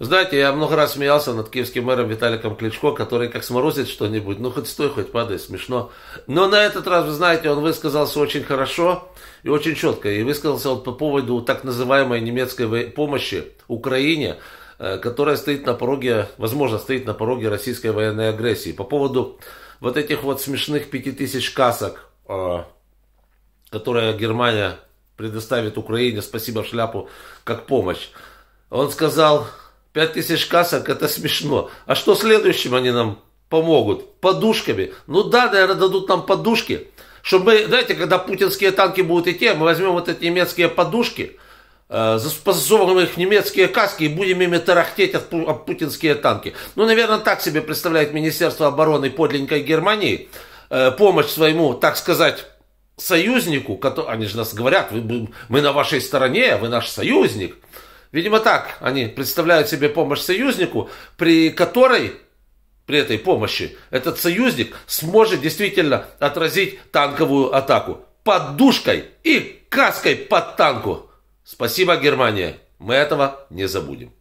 Знаете, я много раз смеялся над киевским мэром Виталиком Кличко, который как сморозит что-нибудь, ну хоть стой, хоть падай, смешно. Но на этот раз, вы знаете, он высказался очень хорошо и очень четко. И высказался он по поводу так называемой немецкой помощи Украине, э, которая стоит на пороге, возможно, стоит на пороге российской военной агрессии. По поводу вот этих вот смешных 5000 касок, э, которые Германия предоставит Украине, спасибо шляпу, как помощь. Он сказал, Пять тысяч касок – это смешно. А что следующим они нам помогут? Подушками. Ну да, наверное, дадут нам подушки. Чтобы мы, знаете, когда путинские танки будут идти, а мы возьмем вот эти немецкие подушки, э, позасовываем их в немецкие каски и будем ими тарахтеть от, от путинские танки. Ну, наверное, так себе представляет Министерство обороны подлинной Германии э, помощь своему, так сказать, союзнику, который, они же нас говорят, вы, мы на вашей стороне, вы наш союзник – Видимо, так они представляют себе помощь союзнику, при которой, при этой помощи, этот союзник сможет действительно отразить танковую атаку под душкой и каской под танку. Спасибо, Германия. Мы этого не забудем.